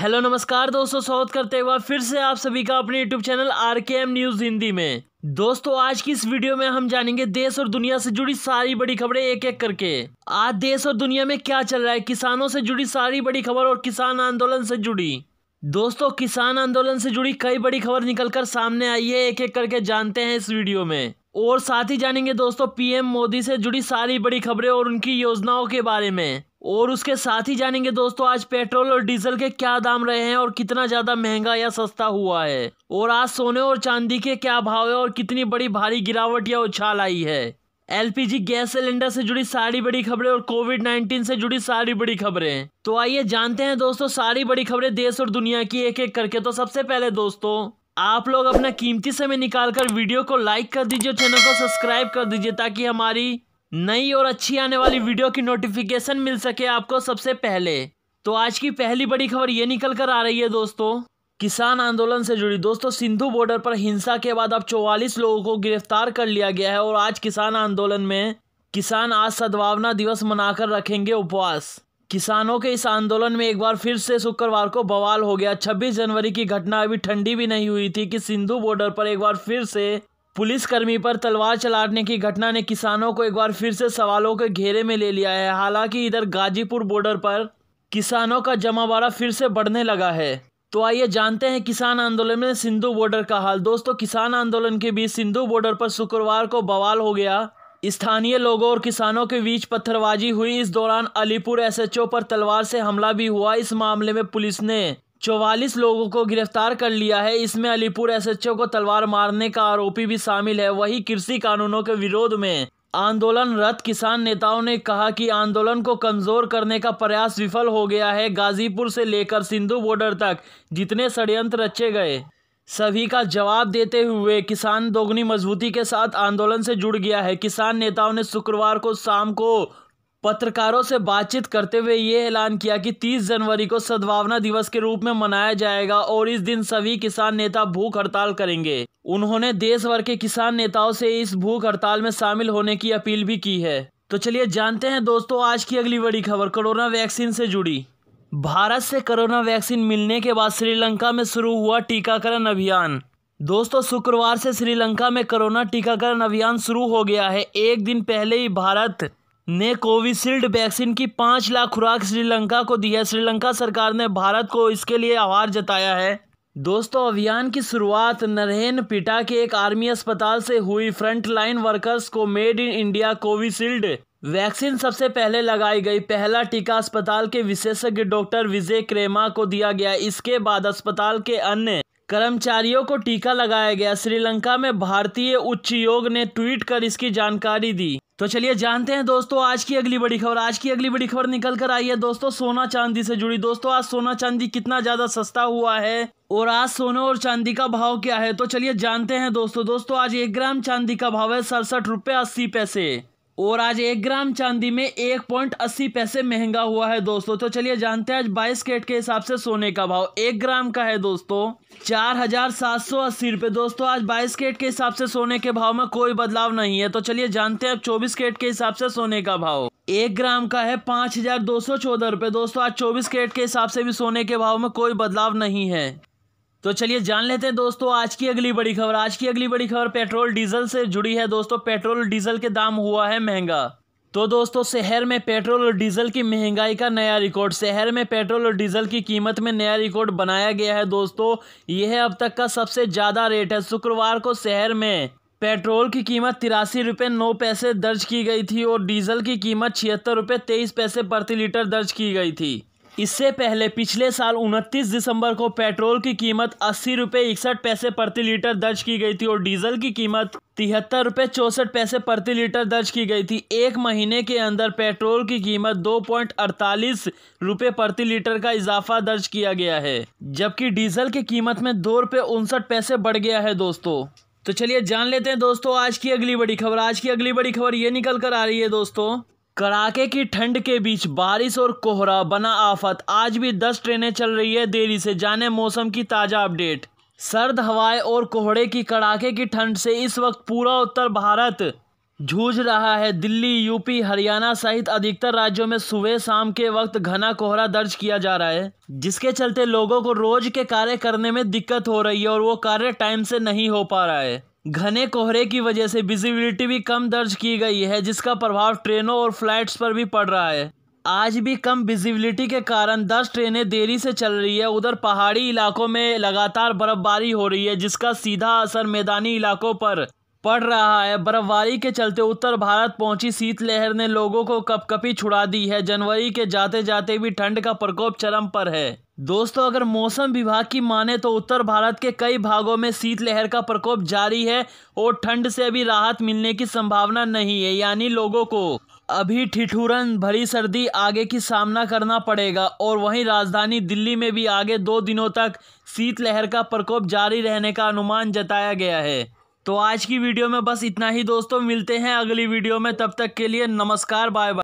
hello नमस्कार दोस्तों स्वागत करते हुए फिर से आप सभी का अपने YouTube channel R K M news Hindi में दोस्तों आज की इस वीडियो में हम जानेंगे देश और दुनिया से जुड़ी सारी बड़ी खबरें एक एक करके आज देश और दुनिया में क्या चल रहा है किसानों से जुड़ी सारी बड़ी खबर और किसान आंदोलन से जुड़ी दोस्तों किसान आंदोलन से जुड़ी कई बड़ी खबर निकलकर सामने आई है एक एक करके जानते हैं इस वीडियो में और साथ ही जानेंगे दोस्तों पीएम मोदी से जुड़ी सारी बड़ी खबरें और उनकी योजनाओं के बारे में और उसके साथ ही जानेंगे दोस्तों आज पेट्रोल और डीजल के क्या दाम रहे हैं और कितना ज़्यादा महंगा या सस्ता हुआ है और आज सोने और चांदी के क्या भाव है और कितनी बड़ी भारी गिरावट या उछाल आई है एलपीजी गैस सिलेंडर से जुड़ी सारी बड़ी खबरें और कोविड 19 से जुड़ी सारी बड़ी खबरें तो आइए जानते हैं दोस्तों सारी बड़ी खबरें देश और दुनिया की एक एक करके तो सबसे पहले दोस्तों आप लोग अपना कीमती समय निकालकर वीडियो को लाइक कर दीजिए चैनल को सब्सक्राइब कर दीजिए ताकि हमारी नई और अच्छी आने वाली वीडियो की नोटिफिकेशन मिल सके आपको सबसे पहले तो आज की पहली बड़ी खबर ये निकल कर आ रही है दोस्तों किसान आंदोलन से जुड़ी दोस्तों सिंधु बॉर्डर पर हिंसा के बाद अब 44 लोगों को गिरफ्तार कर लिया गया है और आज किसान आंदोलन में किसान आज सद्भावना दिवस मनाकर रखेंगे उपवास किसानों के इस आंदोलन में एक बार फिर से शुक्रवार को बवाल हो गया 26 जनवरी की घटना अभी ठंडी भी नहीं हुई थी कि सिंधु बॉर्डर पर एक बार फिर से पुलिसकर्मी पर तलवार चलाने की घटना ने किसानों को एक बार फिर से सवालों के घेरे में ले लिया है हालांकि इधर गाजीपुर बॉर्डर पर किसानों का जमावाड़ा फिर से बढ़ने लगा है तो आइए जानते हैं किसान आंदोलन में सिंधु बॉर्डर का हाल दोस्तों किसान आंदोलन के बीच सिंधु बॉर्डर पर शुक्रवार को बवाल हो गया स्थानीय लोगों और किसानों के बीच पत्थरबाजी हुई इस दौरान अलीपुर एसएचओ पर तलवार से हमला भी हुआ इस मामले में पुलिस ने चौवालीस लोगों को गिरफ्तार कर लिया है इसमें अलीपुर एसएचओ को तलवार मारने का आरोपी भी शामिल है वही कृषि कानूनों के विरोध में आंदोलनरत किसान नेताओं ने कहा कि आंदोलन को कमजोर करने का प्रयास विफल हो गया है गाजीपुर से लेकर सिंधु बॉर्डर तक जितने षडयंत्र रचे गए सभी का जवाब देते हुए किसान दोगुनी मजबूती के साथ आंदोलन से जुड़ गया है किसान नेताओं ने शुक्रवार को शाम को पत्रकारों से बातचीत करते हुए ये ऐलान किया कि 30 जनवरी को सद्भावना दिवस के रूप में मनाया जाएगा और इस दिन सभी किसान नेता भूख हड़ताल करेंगे उन्होंने देश भर के किसान नेताओं से इस भूख हड़ताल में शामिल होने की अपील भी की है तो चलिए जानते हैं दोस्तों आज की अगली बड़ी खबर कोरोना वैक्सीन से जुड़ी भारत से कोरोना वैक्सीन मिलने के बाद श्रीलंका में शुरू हुआ टीकाकरण अभियान दोस्तों शुक्रवार से श्रीलंका में कोरोना टीकाकरण अभियान शुरू हो गया है एक दिन पहले ही भारत ने कोविशील्ड वैक्सीन की पाँच लाख खुराक श्रीलंका को दी है श्रीलंका सरकार ने भारत को इसके लिए आभार जताया है दोस्तों अभियान की शुरुआत नरेन पिटा के एक आर्मी अस्पताल से हुई फ्रंटलाइन वर्कर्स को made in India Covishield vaccine सबसे पहले लगाई गई पहला टीका अस्पताल के विशेषज्ञ डॉक्टर विजय क्रेमा को दिया गया इसके बाद अस्पताल के अन्य कर्मचारियों को टीका लगाया गया श्रीलंका में भारतीय उच्च योग ने ट्वीट कर इसकी जानकारी दी तो चलिए जानते हैं दोस्तों आज की अगली बड़ी खबर आज की अगली बड़ी खबर निकल कर आई है दोस्तों सोना चांदी से जुड़ी दोस्तों आज सोना चांदी कितना ज्यादा सस्ता हुआ है और आज सोने और चांदी का भाव क्या है तो चलिए जानते हैं दोस्तों दोस्तों आज एक ग्राम चांदी का भाव है सड़सठ रुपये अस्सी पैसे और आज एक ग्राम चांदी में एक पॉइंट अस्सी पैसे महंगा हुआ है दोस्तों तो चलिए जानते हैं आज बाईस केट के हिसाब से सोने का भाव एक ग्राम का है दोस्तों चार हजार सात सौ अस्सी रुपए दोस्तों आज बाईस केट के हिसाब से सोने के भाव में कोई बदलाव नहीं है तो चलिए जानते हैं अब चौबीस केट के हिसाब से सोने का भाव एक ग्राम का है पाँच हजार दो सौ चौदह रुपये दोस्तों आज चौबीस केट के हिसाब से भी सोने के भाव में कोई बदलाव नहीं है तो चलिए जान लेते हैं दोस्तों आज की अगली बड़ी खबर आज की अगली बड़ी खबर पेट्रोल डीजल से जुड़ी है दोस्तों पेट्रोल डीजल के दाम हुआ है महंगा तो दोस्तों शहर में पेट्रोल और डीजल की महंगाई का नया रिकॉर्ड शहर में पेट्रोल और डीजल की कीमत में नया रिकॉर्ड बनाया गया है दोस्तों यह अब तक का सबसे ज़्यादा रेट है शुक्रवार को शहर में पेट्रोल की कीमत तिरासी रुपये नौ पैसे दर्ज की गई थी और डीजल की कीमत छिहत्तर रुपये तेईस पैसे प्रति लीटर दर्ज की गई थी इससे पहले पिछले साल 29 दिसंबर को पेट्रोल की कीमत अस्सी रुपये इकसठ पैसे प्रति लीटर दर्ज की गई थी और डीजल की कीमत तिहत्तर रुपये चौंसठ पैसे प्रति लीटर दर्ज की गई थी एक महीने के अंदर पेट्रोल की कीमत दो पॉइंट अड़तालीस रुपये प्रति लीटर का इजाफा दर्ज किया गया है जबकि डीजल की कीमत में दो रुपये उनसठ पैसे बढ़ गया है दोस्तों तो चलिए जान लेते हैं दोस्तों आज की अगली बड़ी खबर आज की अगली बड़ी खबर ये निकल कर आ रही है दोस्तों कड़ाके की ठंड के बीच बारिश और कोहरा बना आफत आज भी दस ट्रेनें चल रही है देरी से जाने मौसम की ताज़ा अपडेट सर्द हवाएं और कोहरे की कड़ाके की ठंड से इस वक्त पूरा उत्तर भारत जूझ रहा है दिल्ली यूपी हरियाणा सहित अधिकतर राज्यों में सुबह शाम के वक्त घना कोहरा दर्ज किया जा रहा है जिसके चलते लोगों को रोज के कार्य करने में दिक्कत हो रही है और वो कार्य टाइम से नहीं हो पा रहा है घने कोहरे की वजह से विजिबिलिटी भी कम दर्ज की गई है जिसका प्रभाव ट्रेनों और फ्लाइट्स पर भी पड़ रहा है आज भी कम विजिबिलिटी के कारण 10 ट्रेनें देरी से चल रही है उधर पहाड़ी इलाकों में लगातार बर्फबारी हो रही है जिसका सीधा असर मैदानी इलाकों पर पड़ रहा है बर्फबारी के चलते उत्तर भारत पहुंची शीतलहर ने लोगों को कपकपी छुड़ा दी है जनवरी के जाते जाते भी ठंड का प्रकोप चरम पर है दोस्तों अगर मौसम विभाग की माने तो उत्तर भारत के कई भागों में शीतलहर का प्रकोप जारी है और ठंड से अभी राहत मिलने की संभावना नहीं है यानी लोगों को अभी ठिठुरन भरी सर्दी आगे की सामना करना पड़ेगा और वहीं राजधानी दिल्ली में भी आगे दो दिनों तक शीतलहर का प्रकोप जारी रहने का अनुमान जताया गया है तो आज की वीडियो में बस इतना ही दोस्तों मिलते हैं अगली वीडियो में तब तक के लिए नमस्कार बाय बाय